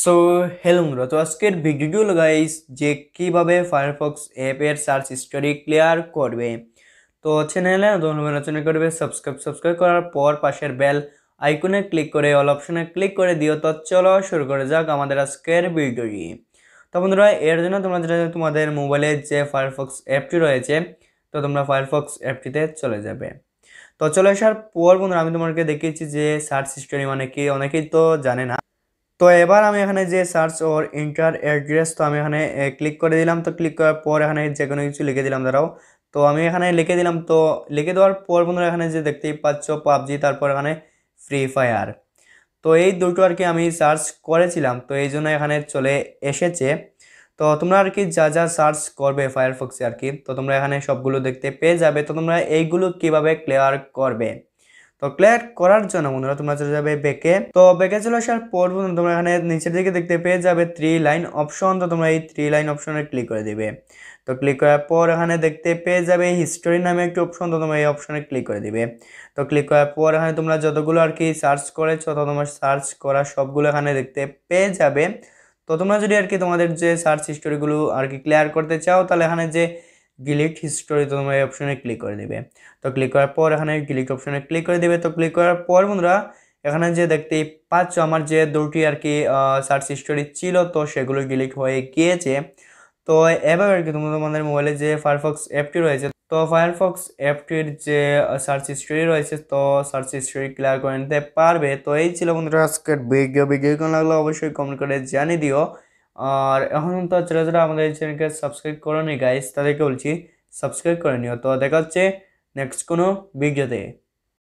so hello বন্ধুরা তো আজকের ভিডিওটি হলো গাইস যে কীভাবে ফায়ারফক্স অ্যাপের সার্চ হিস্টোরি ক্লিয়ার করবে তো চ্যানেলে নতুন রচনা করবে সাবস্ক্রাইব সাবস্ক্রাইব করার পর পাশের বেল আইকনে ক্লিক করে অল অপশনে ক্লিক করে দিও তো চলো শুরু করে যাক আমাদের আজকের ভিডিওটি তো বন্ধুরা এর জন্য তোমাদের তোমাদের মোবাইলে যে ফায়ারফক্স অ্যাপটি রয়েছে তো তোমরা ফায়ারফক্স অ্যাপটিতে চলে যাবে তো চলে আসার পর বন্ধুরা আমি তোমাকে দেখিয়েছি যে সার্চ হিস্টোরি মানে কি অনেকেই তো জানে না তো এবার আমি এখানে যে সার্চ ওর ইন্টার অ্যাড্রেস তো আমি এখানে ক্লিক করে দিলাম তো ক্লিক করার পর এখানে যে কোনো কিছু লিখে দিলাম দাঁড়াও তো আমি এখানে লিখে দিলাম তো লিখে দেওয়ার পর বন্ধুরা এখানে যে দেখতেই পাচ্ছ পাবজি তারপর এখানে ফ্রি ফায়ার তো এই দুটো আর কি আমি সার্চ করেছিলাম তো এই জন্য এখানে চলে এসেছে তো তোমরা আর কি যা যা সার্চ করবে ফায়ারফক্সে আর কি তো তোমরা এখানে সবগুলো দেখতে পেয়ে যাবে তো তোমরা এইগুলো কিভাবে ক্লিয়ার করবে তো ক্লিয়ার করার জন্য বন্ধুরা তোমরা চলে যাবে ব্যাকে তো ব্যাকে চলে আসার পর বন্ধুরা তোমরা এখানে নিচের দিকে দেখতে পেয়ে যাবে থ্রি লাইন অপশন তো তোমরা এই থ্রি লাইন অপশনে ক্লিক করে দিবে তো ক্লিক করার পর এখানে দেখতে পেয়ে যাবে হিস্টোরি নামে একটি অপশন তো তোমরা এই অপশনে ক্লিক করে দিবে তো ক্লিক করার পর এখানে তোমরা যতগুলো আর কি সার্চ করেছো তো তোমার সার্চ করা সবগুলো এখানে দেখতে পেয়ে যাবে তো তোমরা যদি আর কি তোমাদের যে সার্চ হিস্টোরিগুলো আর কি ক্লিয়ার করতে চাও তাহলে এখানে যে ডিলিট হিস্টোরি তো তোমরা এই অপশনে ক্লিক করে দেবে তো ক্লিক করার পর এখানে ডিলিট অপশনে ক্লিক করে দেবে তো ক্লিক করার পর বন্ধুরা এখানে যে দেখতে পাচ্ছ আমার যে দুটি আর কি সার্চ হিস্টোরি ছিল তো সেগুলো ডিলিট হয়ে গিয়েছে তো এবার আর কি তোমরা তোমাদের মোবাইলে যে ফায়ারফক্স অ্যাপটি রয়েছে তো ফায়ারফক্স অ্যাপটির যে সার্চ হিস্টোরি রয়েছে তো সার্চ হিস্টোরি ক্লিয়ার করে নিতে পারবে তো এই ছিল বন্ধুরা আজকের বিজ্ঞ বিজ্ঞ লাগলো অবশ্যই কমেন্ট করে জানিয়ে দিও আর এখন তো যারা যারা আমাদের এই চ্যানেলকে সাবস্ক্রাইব করেনি গাইস তাদেরকে বলছি সাবস্ক্রাইব করে নিও তো দেখা হচ্ছে নেক্সট কোনো ভিডিওতে